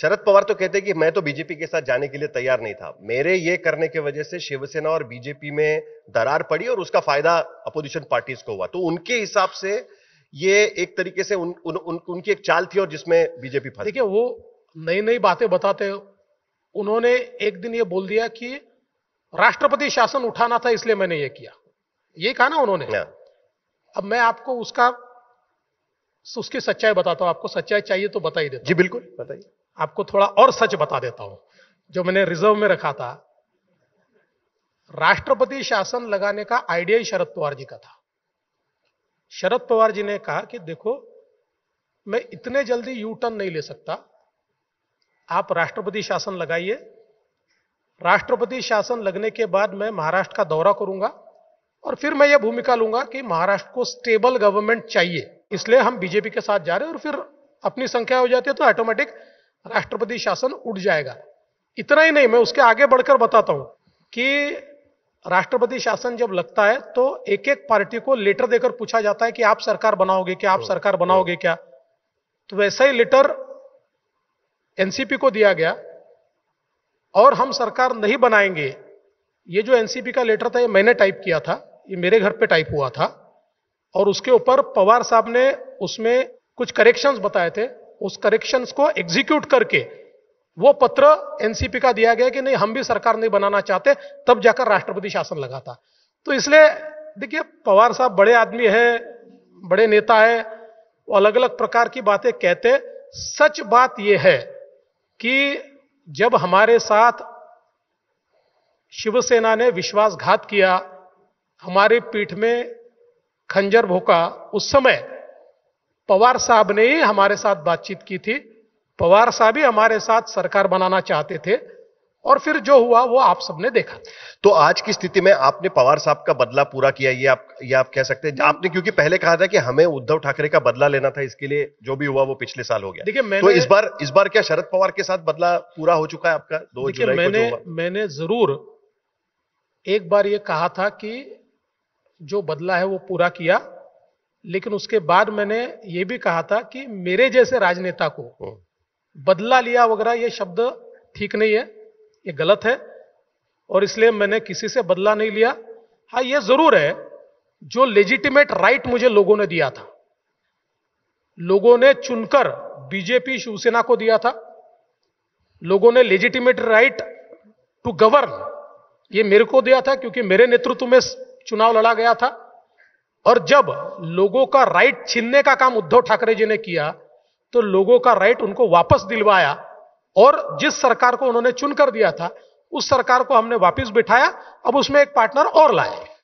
शरद पवार तो कहते हैं कि मैं तो बीजेपी के साथ जाने के लिए तैयार नहीं था मेरे ये करने की वजह से शिवसेना और बीजेपी में दरार पड़ी और उसका फायदा अपोजिशन पार्टीज को हुआ तो उनके हिसाब से ये एक तरीके से उन, उन, उन, उनकी एक चाल थी और जिसमें बीजेपी फंस देखिए वो नई नई बातें बताते उन्होंने एक दिन ये बोल दिया कि राष्ट्रपति शासन उठाना था इसलिए मैंने ये किया ये कहा ना उन्होंने हाँ। अब मैं आपको उसका तो उसकी सच्चाई बताता हूँ आपको सच्चाई चाहिए तो बता ही देता जी बिल्कुल बताइए आपको थोड़ा और सच बता देता हूँ जो मैंने रिजर्व में रखा था राष्ट्रपति शासन लगाने का आइडिया ही शरद पवार जी का था शरद पवार जी ने कहा कि देखो मैं इतने जल्दी यू टर्न नहीं ले सकता आप राष्ट्रपति शासन लगाइए राष्ट्रपति शासन लगने के बाद मैं महाराष्ट्र का दौरा करूंगा और फिर मैं यह भूमिका लूंगा कि महाराष्ट्र को स्टेबल गवर्नमेंट चाहिए इसलिए हम बीजेपी के साथ जा रहे हैं और फिर अपनी संख्या हो जाती है तो ऑटोमेटिक राष्ट्रपति शासन उठ जाएगा इतना ही नहीं मैं उसके आगे बढ़कर बताता हूं कि राष्ट्रपति शासन जब लगता है तो एक एक पार्टी को लेटर देकर पूछा जाता है कि आप सरकार बनाओगे क्या आप तो, सरकार तो। बनाओगे क्या तो वैसा ही लेटर एनसीपी को दिया गया और हम सरकार नहीं बनाएंगे ये जो एनसीपी का लेटर था ये मैंने टाइप किया था ये मेरे घर पे टाइप हुआ था और उसके ऊपर पवार साहब ने उसमें कुछ करेक्शंस बताए थे उस करेक्शंस को एग्जीक्यूट करके वो पत्र एनसीपी का दिया गया कि नहीं हम भी सरकार नहीं बनाना चाहते तब जाकर राष्ट्रपति शासन लगा था तो इसलिए देखिए पवार साहब बड़े आदमी है बड़े नेता है वो अलग अलग प्रकार की बातें कहते सच बात यह है कि जब हमारे साथ शिवसेना ने विश्वासघात किया हमारे पीठ में खंजर भोका उस समय पवार साहब ने ही हमारे साथ बातचीत की थी पवार साहब ही हमारे साथ सरकार बनाना चाहते थे और फिर जो हुआ वो आप सबने देखा तो आज की स्थिति में आपने पवार साहब का बदला पूरा किया ये आप ये आप कह सकते हैं आपने क्योंकि पहले कहा था कि हमें उद्धव ठाकरे का बदला लेना था इसके लिए जो भी हुआ वो पिछले साल हो गया देखिए तो मैंने तो इस बार इस बार क्या शरद पवार के साथ बदला पूरा हो चुका है आपका दो जुलाई मैंने को मैंने जरूर एक बार ये कहा था कि जो बदला है वो पूरा किया लेकिन उसके बाद मैंने ये भी कहा था कि मेरे जैसे राजनेता को बदला लिया वगैरह ये शब्द ठीक नहीं है ये गलत है और इसलिए मैंने किसी से बदला नहीं लिया हाँ ये जरूर है जो लेजिटिमेट राइट मुझे लोगों ने दिया था लोगों ने चुनकर बीजेपी शिवसेना को दिया था लोगों ने लेजिटिमेट राइट टू गवर्न ये मेरे को दिया था क्योंकि मेरे नेतृत्व में चुनाव लड़ा गया था और जब लोगों का राइट छीनने का काम उद्धव ठाकरे जी ने किया तो लोगों का राइट उनको वापस दिलवाया और जिस सरकार को उन्होंने चुनकर दिया था उस सरकार को हमने वापस बिठाया अब उसमें एक पार्टनर और लाए